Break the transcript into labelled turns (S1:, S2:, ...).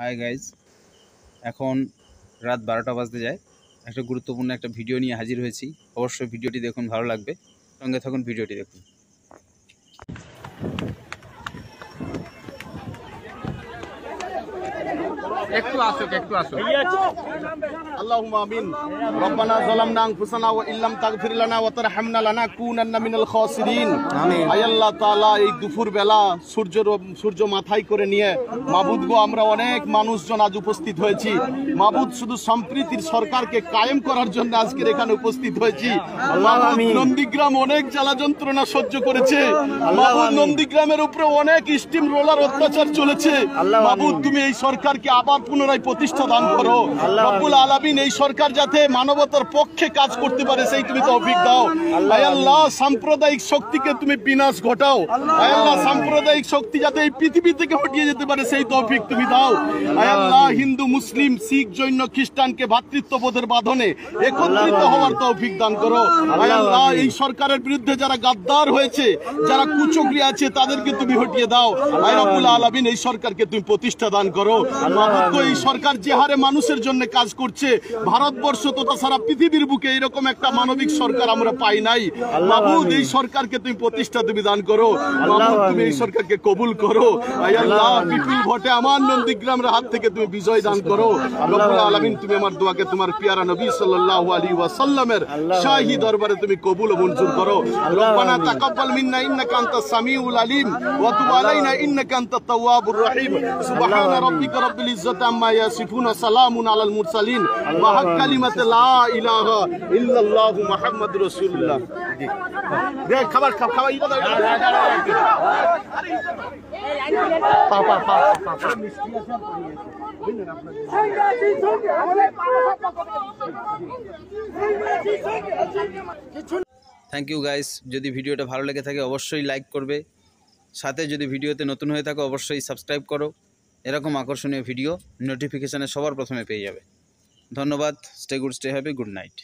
S1: hi guys এখন রাত বারোটা বাজতে যায় একটা গুরুত্বপূর্ণ একটা ভিডিও নিয়ে হাজির হয়েছি অবশ্যই ভিডিওটি দেখুন ভালো লাগবে সঙ্গে থাকুন ভিডিওটি দেখুন একটু একটু আমিন আয় আল্লাহ তাআলা এই দুপুর বেলা সূর্য সূর্য মাথায় করে নিয়ে মাবুদ গো আমরা অনেক মানুষজন আজ উপস্থিত হয়েছি মাবুদ শুধু সম্প্রীতির সরকারকে কায়েম করার জন্য আজকের এখানে উপস্থিত হয়েছি নন্দীগ্রাম অনেক জ্বালা যন্ত্রণা সহ্য করেছে মাবুদ নন্দীগ্রামের উপরে অনেক স্টিম রোলার অত্যাচার চলেছে মাবুদ তুমি এই সরকারকে আবার পুনরায় প্রতিষ্ঠা দান করো রব্বুল আলামিন এই সরকার যাতে মানবতার পক্ষে কাজ করতে পারে সেই তুমি তৌফিক দাও আল্লাহ সাম্প্রদায়িক শক্তিকে তুমি বিনাশ ঘটাও আল্লাহ সাম্প্রদায়িক শক্তি যাতে এই পৃথিবী থেকে হটিয়ে যেতে পারে সেই তৌফিক তুমি দাও আল্লাহ হিন্দু মুসলিম শিখ জৈন খ্রিস্টানকে ভাতৃত্ববোধের বাঁধনে একত্রিত হওয়ার তৌফিক দান করো আল্লাহ এই সরকারের বিরুদ্ধে যারা গাদ্দার হয়েছে যারা কুচকরি আছে তাদেরকে তুমি হটিয়ে দাও আয়রাবুল আলমিন এই সরকারকে তুমি প্রতিষ্ঠা দান করো দুর্ভাগ্য এই সরকার যে হারে মানুষের জন্য কাজ করছে ভারতবর্ষ তো তাছাড়া পৃথিবীর বুকে এরকম একটা মানবিক সরকার আমরা পাই নাই মাহমুদ এই সরকারকে তুমি প্রতিষ্ঠা তুমি দান করো তুমি এই সরকারকে কবুল করো আল্লাহ বিপুল আমার নন্দীগ্রামের হাত থেকে তুমি বিজয় দান করো রব্বুল আলামিন তুমি আমার দোয়াকে তোমার পিয়ারা নবী সাল্লাহ আলী ওয়াসাল্লামের শাহী দরবারে তুমি কবুল ও মঞ্জুর করো রব্বানা তাকাব্বাল মিন্না ইন্নাকা সামিউল আলিম ওয়া তুব আলাইনা ইন্নাকা তাওয়াবুর রহিম সুবহান রাব্বিকা রব্বিল ইজ্জাতি মুরসালিন থ্যাংক ইউ গাইস যদি ভিডিওটা ভালো লেগে থাকে অবশ্যই লাইক করবে সাথে যদি ভিডিওতে নতুন হয়ে থাকো অবশ্যই সাবস্ক্রাইব করো এরকম আকর্ষণীয় ভিডিও নোটিফিকেশানে সবার প্রথমে পেয়ে যাবে ধন্যবাদ stay good stay happy good night